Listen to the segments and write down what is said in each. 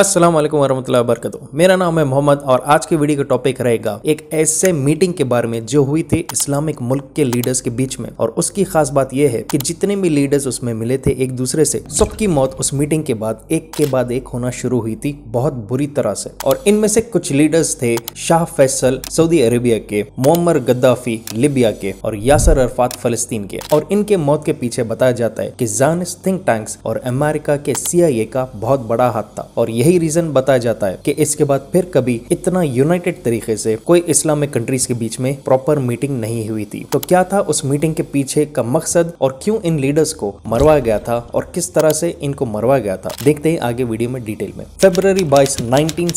अस्सलाम वालेकुम वरहमतुल्लाहि मेरा नाम है मोहम्मद और आज की वीडियो का टॉपिक रहेगा एक ऐसे मीटिंग के बारे में जो हुई थी इस्लामिक मुल्क के लीडर्स के बीच में और उसकी खास बात यह है कि जितने भी लीडर्स उसमें मिले थे एक दूसरे से सबकी मौत उस मीटिंग के बाद एक के बाद एक होना शुरू हुई थी बहुत बुरी तरह से और इनमें से कुछ लीडर्स थे शाह फैसल सऊदी अरेबिया के मोहम्मद गद्दाफी लिबिया के और यासर अरफात फलस्तीन के और इनके मौत के पीछे बताया जाता है की जानिस थिंक टैंक्स और अमेरिका के ए का बहुत बड़ा हाथ था और यही रीजन बताया जाता है कि इसके बाद फिर कभी इतना यूनाइटेड तरीके से कोई इस्लामिक कंट्रीज के बीच में प्रॉपर मीटिंग नहीं हुई थी तो क्या था उस मीटिंग के पीछे का मकसद और क्यों इन लीडर्स को मरवाया गया था और किस तरह से इनको मरवाया गया था देखते हैं आगे वीडियो में डिटेल में फेब्रवरी बाईस नाइनटीन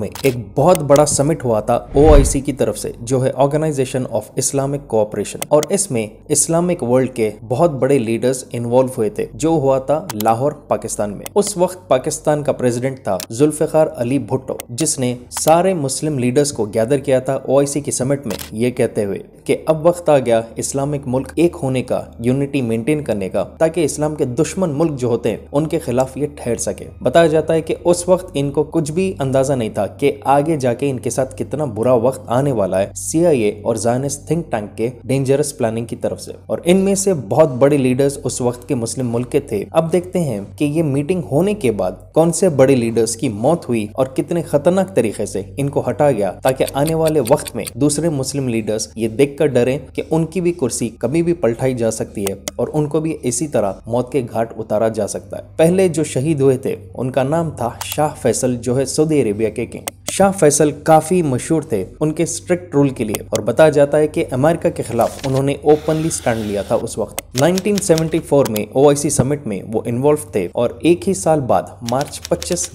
में एक बहुत बड़ा समिट हुआ था ओ की तरफ से जो है ऑर्गेनाइजेशन ऑफ इस्लामिक कोऑपरेशन और इसमें इस्लामिक वर्ल्ड के बहुत बड़े लीडर्स इन्वॉल्व हुए थे जो हुआ था लाहौर पाकिस्तान में उस वक्त पाकिस्तान का प्रेसिडेंट प्रेसिडेंट था जुल्फार अली भुट्टो जिसने सारे मुस्लिम लीडर्स को गैदर किया था ओ की समिट में ये कहते हुए कि अब वक्त आ गया इस्लामिक मुल्क एक होने का यूनिटी मेंटेन करने का ताकि इस्लाम के दुश्मन मुल्क जो होते हैं उनके खिलाफ ये ठहर सके बताया जाता है कि उस वक्त इनको कुछ भी अंदाजा नहीं था कि आगे जाके इनके साथ कितना बुरा वक्त आने वाला है सीआईए और जायनिस्ट थिंक टैंक के डेंजरस प्लानिंग की तरफ से और इनमें से बहुत बड़े लीडर्स उस वक्त के मुस्लिम मुल्क के थे अब देखते हैं कि ये मीटिंग होने के बाद कौन से बड़े लीडर्स की मौत हुई और कितने खतरनाक तरीके से इनको हटा गया ताकि आने वाले वक्त में दूसरे मुस्लिम लीडर्स ये देख कर डरे की उनकी भी कुर्सी कभी भी पलटाई जा सकती है और उनको भी इसी तरह मौत के घाट उतारा जा सकता है पहले जो शहीद हुए थे उनका नाम था शाह फैसल जो है सऊदी अरेबिया के किंग शाह फैसल काफी मशहूर थे उनके स्ट्रिक्ट रूल के लिए और बताया जाता है कि अमेरिका के खिलाफ उन्होंने ओपनली स्टैंड लिया था उस वक्त 1974 में ओआईसी समिट में वो इन्वॉल्व थे और एक ही साल बाद मार्च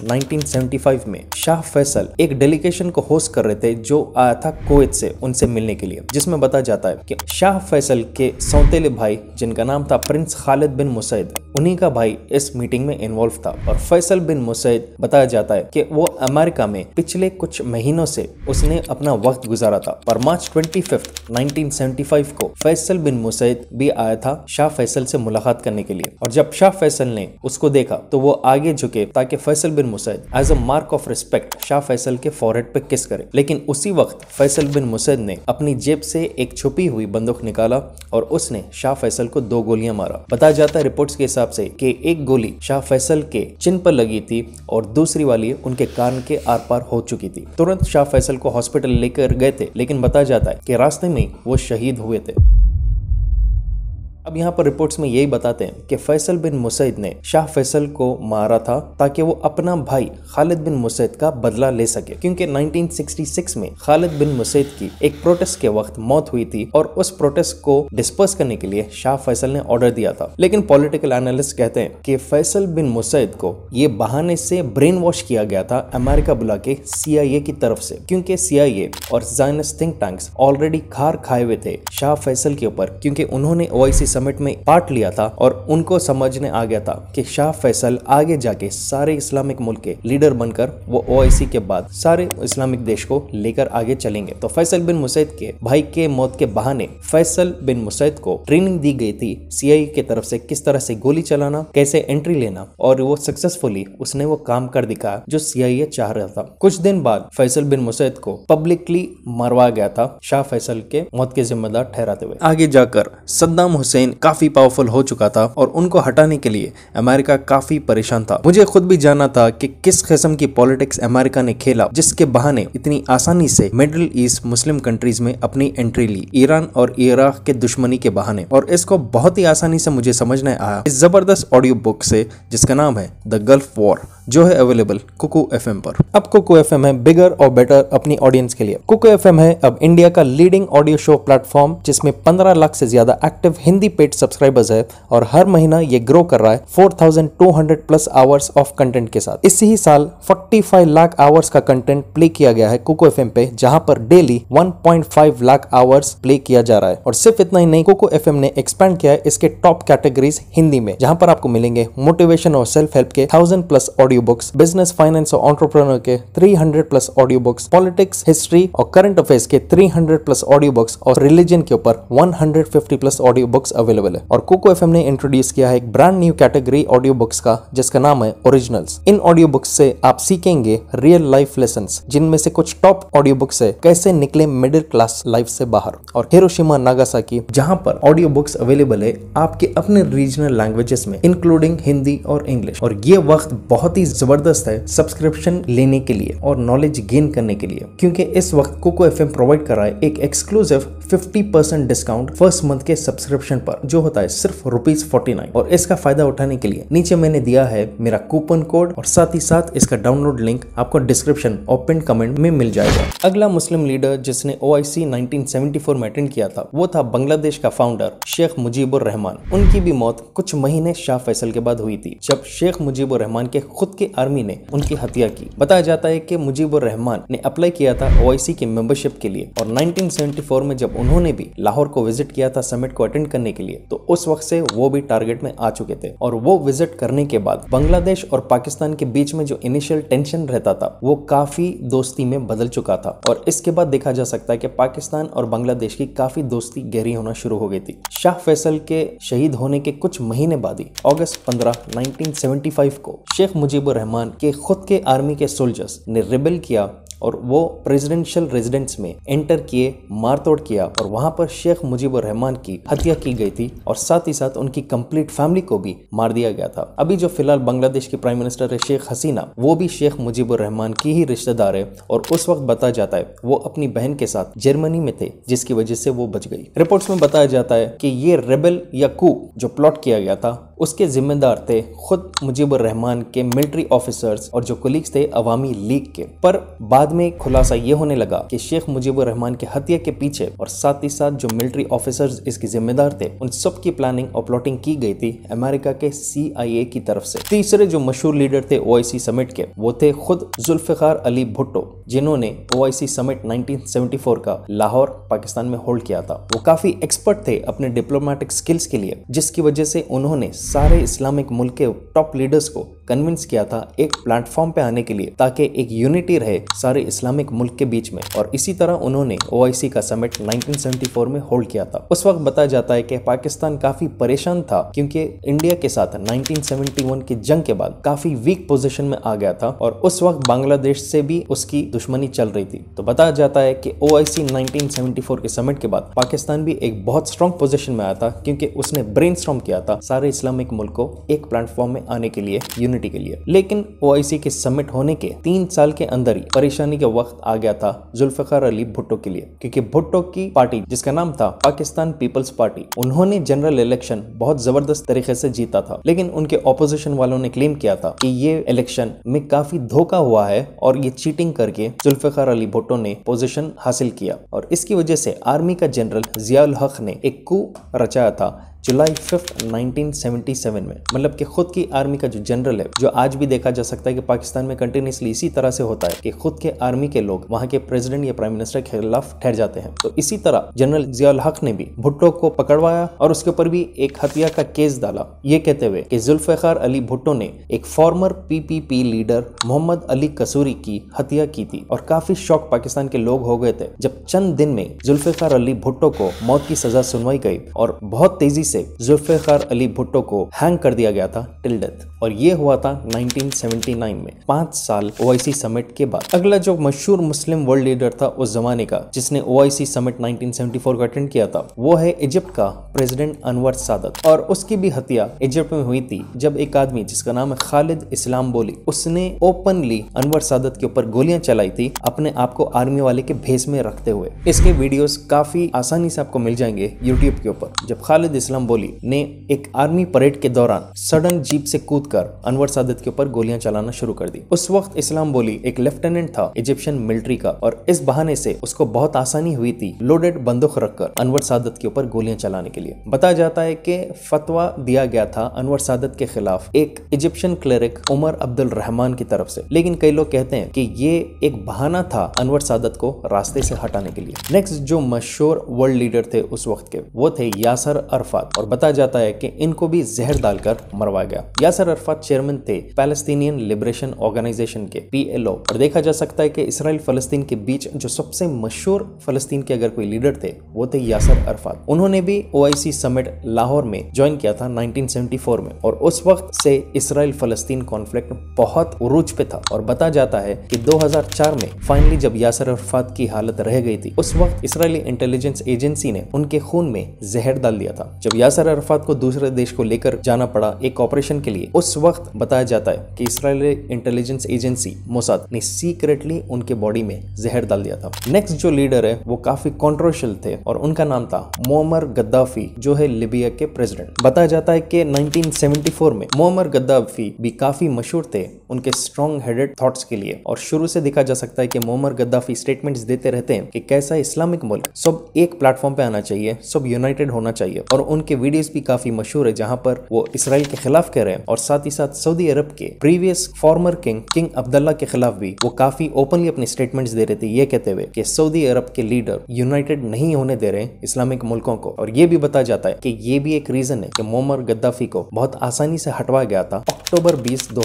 1975 में शाह फैसल एक डेलीगेशन को होस्ट कर रहे थे जो आया था कोवेत से उनसे मिलने के लिए जिसमें बताया जाता है कि शाह फैसल के सौतेले भाई जिनका नाम था प्रिंस खालिद बिन मुसैद उन्हीं का भाई इस मीटिंग में इन्वॉल्व था और फैसल बिन मुसैद बताया जाता है कि वो अमेरिका में पिछले कुछ महीनों से उसने अपना वक्त गुजारा था और मार्च ट्वेंटी फिफ्थ को फैसल बिन मुसैद भी आया था शाह फैसल से मुलाकात करने के लिए और जब शाह फैसल ने उसको देखा तो वो आगे झुके ताकि Faisal bin Musaid as a mark of respect Shah Faisal के फॉरहेड पे किस करे लेकिन उसी वक्त फैसल बिन मुसैद ने अपनी जेब से एक छुपी हुई बंदूक निकाला और उसने शाह फैसल को दो गोलियां मारा बताया जाता है रिपोर्ट्स के हिसाब से कि एक गोली शाह फैसल के चिन पर लगी थी और दूसरी वाली उनके कान के आर पार हो चुकी थी तुरंत शाह फैसल को हॉस्पिटल लेकर गए थे लेकिन बताया जाता है की रास्ते में वो शहीद हुए थे अब यहाँ पर रिपोर्ट्स में यही बताते हैं कि फैसल बिन मुसैद ने शाह फैसल को मारा था ताकि वो अपना भाई खालिद बिन मुसैद का बदला ले सके क्योंकि 1966 में खालिद बिन मुसैद की एक प्रोटेस्ट के वक्त मौत हुई थी और उस प्रोटेस्ट को डिस्पर्स करने के लिए शाह फैसल ने ऑर्डर दिया था लेकिन पॉलिटिकल एनालिस्ट कहते हैं कि फैसल बिन मुसैद को ये बहाने से ब्रेन वॉश किया गया था अमेरिका बुला के सीआईए की तरफ से क्योंकि सीआईए और जाइनस थिंक टैंक्स ऑलरेडी खार खाए हुए थे शाह फैसल के ऊपर क्योंकि उन्होंने ओआईसी समिट में पार्ट लिया था और उनको समझने आ गया था कि शाह फैसल आगे जाके सारे इस्लामिक मुल्क के लीडर बनकर वो ओ के बाद सारे इस्लामिक देश को लेकर आगे चलेंगे तो फैसल बिन मुसैद के भाई के मौत के बहाने फैसल बिन मुसैद को ट्रेनिंग दी गई थी सी के तरफ से किस तरह से गोली चलाना कैसे एंट्री लेना और वो सक्सेसफुली उसने वो काम कर दिखाया जो सी चाह रहा था कुछ दिन बाद फैसल बिन मुसैद को पब्लिकली मरवा गया था शाह फैसल के मौत के जिम्मेदार ठहराते हुए आगे जाकर सद्दाम हुसैन चीन काफी पावरफुल हो चुका था और उनको हटाने के लिए अमेरिका काफी परेशान था मुझे खुद भी जाना था कि किस किस्म की पॉलिटिक्स अमेरिका ने खेला जिसके बहाने इतनी आसानी से मिडिल ईस्ट मुस्लिम कंट्रीज में अपनी एंट्री ली ईरान और इराक के दुश्मनी के बहाने और इसको बहुत ही आसानी से मुझे समझ आया इस जबरदस्त ऑडियो बुक से जिसका नाम है द गल्फ वॉर जो है अवेलेबल कुको एफ पर अब कुकू एफ है बिगर और बेटर अपनी ऑडियंस के लिए कुकू एफ है अब इंडिया का लीडिंग ऑडियो शो प्लेटफॉर्म जिसमें पंद्रह लाख से ज्यादा एक्टिव हिंदी पेड सब्सक्राइबर्स है और हर महीना ये ग्रो कर रहा है 4,200 प्लस आवर्स ऑफ कंटेंट के साथ इसी ही साल 45 लाख आवर्स का कंटेंट प्ले किया गया है कुको एफ पे जहाँ पर daily one lakh hours play किया जा रहा है और सिर्फ इतना ही नहीं कोको एफ ने एक्सपैंड किया है इसके टॉप कैटेगरीज हिंदी में जहाँ पर आपको मिलेंगे मोटिवेशन और सेल्फ हेल्प के thousand plus audio audio books business finance और ऑन्टरप्रनर के 300 plus audio books politics history और करंट अफेयर्स के 300 प्लस ऑडियो बुक्स और रिलीजन के ऊपर 150 प्लस ऑडियो बुक्स अवेलेबल है और कोको एफ ने इंट्रोड्यूस किया है एक brand new category audio books का जिसका नाम है ओरिजिनल्स इन ऑडियो बुक्स से आप सीखेंगे रियल लाइफ लेसन जिनमें से कुछ टॉप ऑडियो बुक्स है कैसे निकले मिडिल क्लास लाइफ से बाहर और हिरोशिमा नागासाकी जहां पर ऑडियो बुक्स अवेलेबल है आपके अपने रीजनल लैंग्वेजेस में इंक्लूडिंग हिंदी और इंग्लिश और ये वक्त बहुत ही जबरदस्त है सब्सक्रिप्शन लेने के लिए और नॉलेज गेन करने के लिए क्योंकि इस वक्त कोको एफ प्रोवाइड कर रहा है एक एक्सक्लूसिव 50% डिस्काउंट फर्स्ट मंथ के सब्सक्रिप्शन पर जो होता है सिर्फ रुपीज फोर्टी और इसका फायदा उठाने के लिए नीचे मैंने दिया है मेरा कूपन कोड और साथ ही साथ इसका डाउनलोड लिंक आपको डिस्क्रिप्शन और पिन कमेंट में मिल जाएगा अगला मुस्लिम लीडर जिसने ओ 1974 में अटेंड किया था वो था बांग्लादेश का फाउंडर शेख मुजीबुर रहमान उनकी भी मौत कुछ महीने शाह फैसल के बाद हुई थी जब शेख मुजीबुर रहमान के खुद खुद के आर्मी ने उनकी हत्या की बताया जाता है कि मुजीबुर रहमान ने अप्लाई किया था ओआईसी की मेंबरशिप के लिए और 1974 में जब उन्होंने भी लाहौर को विजिट किया था समिट को अटेंड करने के लिए तो उस वक्त से वो भी टारगेट में आ चुके थे और वो विजिट करने के बाद बांग्लादेश और पाकिस्तान के बीच में जो इनिशियल टेंशन रहता था वो काफी दोस्ती में बदल चुका था और इसके बाद देखा जा सकता है की पाकिस्तान और बांग्लादेश की काफी दोस्ती गहरी होना शुरू हो गई थी शाह फैसल के शहीद होने के कुछ महीने बाद ही अगस्त पंद्रह नाइनटीन को शेख मुजीब मुजीबुर रहमान के खुद के आर्मी के सोल्जर्स ने रिबेल किया और वो प्रेसिडेंशियल रेजिडेंस में एंटर किए मारतोड़ किया और वहाँ पर शेख मुजीबुर रहमान की हत्या की गई थी और साथ ही साथ उनकी कंप्लीट फैमिली को भी मार दिया गया था अभी जो फिलहाल बांग्लादेश की प्राइम मिनिस्टर है शेख हसीना वो भी शेख मुजीबुर रहमान की ही रिश्तेदार है और उस वक्त बताया जाता है वो अपनी बहन के साथ जर्मनी में थे जिसकी वजह से वो बच गई रिपोर्ट्स में बताया जाता है कि ये रेबल या कू जो प्लॉट किया गया था उसके जिम्मेदार थे खुद मुजीबुर रहमान के मिलिट्री ऑफिसर्स और जो कुलीग्स थे अवामी लीग के पर बाद बाद में खुलासा ये होने लगा कि शेख मुजीबुर रहमान की हत्या के पीछे और साथ ही साथ जो मिलिट्री ऑफिसर्स इसके जिम्मेदार थे उन सब की प्लानिंग और प्लॉटिंग की गई थी अमेरिका के सीआईए की तरफ से तीसरे जो मशहूर लीडर थे ओआईसी समिट के वो थे खुद जुल्फिकार अली भुट्टो जिन्होंने ओ आई समिट 1974 का लाहौर पाकिस्तान में होल्ड किया था वो काफी एक्सपर्ट थे अपने डिप्लोमेटिक स्किल्स के लिए जिसकी वजह से उन्होंने सारे इस्लामिक मुल्क के टॉप लीडर्स को कन्विंस किया था एक प्लेटफॉर्म पे आने के लिए ताकि एक यूनिटी रहे सारे इस्लामिक मुल्क के बीच में और इसी तरह उन्होंने ओ का समिट 1974 में होल्ड किया था उस वक्त बताया जाता है कि पाकिस्तान काफी परेशान था क्योंकि इंडिया के साथ 1971 की जंग के बाद काफी वीक पोजिशन में आ गया था और उस वक्त बांग्लादेश से भी उसकी दुश्मनी चल रही थी तो बताया जाता है कि ओ 1974 के समिट के बाद पाकिस्तान भी एक बहुत स्ट्रॉन्ग पोजिशन में आया था क्योंकि उसने ब्रेन किया था सारे इस्लामिक मुल्क को एक प्लेटफॉर्म में आने के लिए यूनिटी के लिए लेकिन ओ के समिट होने के तीन साल के अंदर ही परेशानी का वक्त आ गया था जुल्फार अली भुट्टो के लिए क्योंकि भुट्टो की पार्टी जिसका नाम था पाकिस्तान पीपल्स पार्टी उन्होंने जनरल इलेक्शन बहुत जबरदस्त तरीके से जीता था लेकिन उनके ऑपोजिशन वालों ने क्लेम किया था कि ये इलेक्शन में काफी धोखा हुआ है और ये चीटिंग करके जुल्फार अली भुट्टो ने पोजीशन हासिल किया और इसकी वजह से आर्मी का जनरल जियाउल हक ने एक कू रचाया था जुलाई फिफ्थ 1977 में मतलब कि खुद की आर्मी का जो जनरल है जो आज भी देखा जा सकता है कि पाकिस्तान में कंटिन्यूसली इसी तरह से होता है कि खुद के आर्मी के लोग वहाँ के प्रेसिडेंट या प्राइम मिनिस्टर के खिलाफ ठहर जाते हैं तो इसी तरह जनरल जियाल हक ने भी भुट्टो को पकड़वाया और उसके ऊपर भी एक हत्या का केस डाला ये कहते हुए कि जुल्फार अली भुट्टो ने एक former PPP leader Mohammad Ali Kasuri की हत्या की थी और काफी शौक पाकिस्तान के लोग हो गए थे जब चंद दिन में जुल्फार अली भुट्टो को मौत की सजा सुनवाई गई और बहुत तेजी से जुल्फिकार अली भुट्टो को हैंग कर दिया गया था टिल डेथ और ये हुआ था 1979 में पांच साल ओ समिट के बाद अगला जो मशहूर मुस्लिम वर्ल्ड लीडर था उस जमाने का जिसने ओ आई सी समिट 1974 को अटेंड किया था वो है इजिप्ट का प्रेसिडेंट अनवर सादत और उसकी भी हत्या इजिप्ट में हुई थी जब एक आदमी जिसका नाम है खालिद इस्लाम बोली उसने ओपनली अनवर सादत के ऊपर गोलियां चलाई थी अपने आप को आर्मी वाले के भेस में रखते हुए इसके वीडियोस काफी आसानी से आपको मिल जाएंगे यूट्यूब के ऊपर जब खालिद इस्लाम बोली ने एक आर्मी परेड के दौरान सडन जीप से कूदकर अनवर सादत के ऊपर गोलियां चलाना शुरू कर दी उस वक्त इस्लाम बोली एक लेफ्टिनेंट था इजिप्शियन मिलिट्री का और इस बहाने से उसको बहुत आसानी हुई थी लोडेड बंदूक रखकर अनवर सादत के ऊपर गोलियां चलाने के लिए बताया जाता है की फतवा दिया गया था अनवर सादत के खिलाफ एक Egyptian cleric Omar Abdul Rahman की तरफ से लेकिन कई लोग कहते हैं कि ये एक बहाना था अनवर सादत को रास्ते से हटाने के लिए नेक्स्ट जो मशहूर वर्ल्ड लीडर थे उस वक्त के वो थे यासर अरफात और बताया जाता है कि इनको भी जहर डालकर मरवाया गया यासर अरफात चेयरमैन थे पैलेस्तीनियन लिबरेशन ऑर्गेनाइजेशन के पीएलओ और देखा जा सकता है कि इसराइल फलस्तीन के बीच जो सबसे मशहूर फलस्तीन के अगर कोई लीडर थे वो थे यासर अरफात उन्होंने भी ओ समिट लाहौर में ज्वाइन किया था नाइनटीन में और उस वक्त से इसराइल फलस्तीन कॉन्फ्लिक्ट बहुत उरूज पे था और बताया जाता है कि 2004 में फाइनली जब यासर अरफात की हालत रह गई थी उस वक्त इसराइली इंटेलिजेंस एजेंसी ने उनके खून में जहर डाल दिया था जब यासर अरफात को दूसरे देश को लेकर जाना पड़ा एक ऑपरेशन के लिए उस वक्त बताया जाता है कि इसराइली इंटेलिजेंस एजेंसी मोसाद ने सीक्रेटली उनके बॉडी में जहर डाल दिया था नेक्स्ट जो लीडर है वो काफी कॉन्ट्रोवर्शियल थे और उनका नाम था मोमर गद्दाफी जो है लिबिया के प्रेसिडेंट बताया जाता है कि 1974 में मोमर गद्दाफी भी काफी मशहूर थे उनके स्ट्रॉन्ग हेडेड थॉट्स के लिए और शुरू से देखा जा सकता है कि मोमर गद्दाफी स्टेटमेंट्स देते रहते हैं कि कैसा इस्लामिक मुल्क सब एक प्लेटफॉर्म पे आना चाहिए सब यूनाइटेड होना चाहिए और उनके के वीडियोस भी काफी मशहूर है जहां पर वो इसराइल के खिलाफ कह रहे हैं और साथ ही साथ सऊदी अरब के previous former king king Abdullah के खिलाफ भी वो काफी ओपनली अपने स्टेटमेंट्स दे रहे थे ये कहते हुए कि सऊदी अरब के लीडर यूनाइटेड नहीं होने दे रहे इस्लामिक मुल्कों को और ये भी बताया जाता है कि ये भी एक रीजन है कि मोमर गद्दाफी को बहुत आसानी से हटवा गया था अक्टूबर बीस दो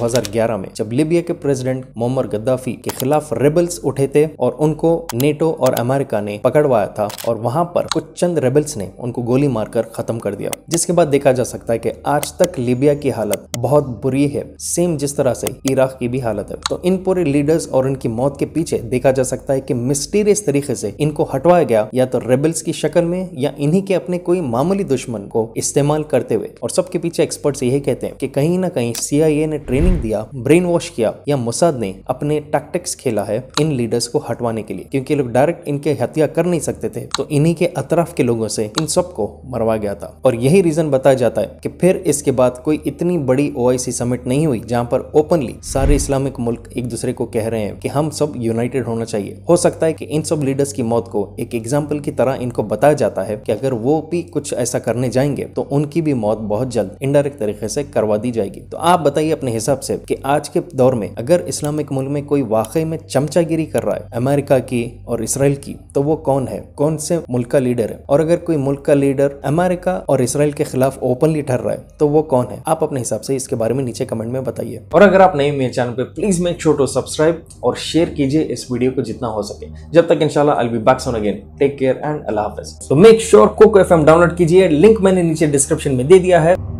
में जब लिबिया के प्रेसिडेंट मोमर गद्दाफी के खिलाफ रेबल्स उठे थे और उनको नेटो और अमेरिका ने पकड़वाया था और वहां पर कुछ चंद रेबल्स ने उनको गोली मारकर खत्म कर कर दिया जिसके बाद देखा जा सकता है कि आज तक लीबिया की हालत बहुत बुरी है सेम जिस तरह से इराक की भी हालत है तो इन पूरे लीडर्स और इनकी मौत के पीछे देखा जा सकता है कि मिस्टीरियस तरीके से इनको हटवाया गया या तो रेबल्स की शक्ल में या इन्हीं के अपने कोई मामूली दुश्मन को इस्तेमाल करते हुए और सबके पीछे एक्सपर्ट यही कहते हैं कि कहीं ना कहीं सीआईए ने ट्रेनिंग दिया ब्रेन वॉश किया या मुसाद ने अपने टैक्टिक्स खेला है इन लीडर्स को हटवाने के लिए क्योंकि लोग डायरेक्ट इनके हत्या कर नहीं सकते थे तो इन्हीं के अतराफ के लोगों से इन सबको मरवा गया था और यही रीज़न बताया जाता है कि फिर इसके बाद कोई इतनी बड़ी ओ समिट नहीं हुई जहाँ पर ओपनली सारे इस्लामिक मुल्क एक दूसरे को कह रहे हैं कि हम सब यूनाइटेड होना चाहिए हो सकता है कि इन सब लीडर्स की मौत को एक एग्जाम्पल की तरह इनको बताया जाता है कि अगर वो भी कुछ ऐसा करने जाएंगे तो उनकी भी मौत बहुत जल्द इनडायरेक्ट तरीके से करवा दी जाएगी तो आप बताइए अपने हिसाब से कि आज के दौर में अगर इस्लामिक मुल्क में कोई वाकई में चमचागिरी कर रहा है अमेरिका की और इसराइल की तो वो कौन है कौन से मुल्क का लीडर है और अगर कोई मुल्क का लीडर अमेरिका और इसराइल के खिलाफ ओपनली ठहर रहा है तो वो कौन है आप अपने हिसाब से इसके बारे में नीचे कमेंट में बताइए और अगर आप नए मेरे चैनल पर please make sure to subscribe और शेयर कीजिए इस वीडियो को जितना हो सके जब तक इनशाला I be back soon again take care and अल्लाह हाफिज तो make sure Kuku F download कीजिए लिंक मैंने नीचे डिस्क्रिप्शन में दे दिया है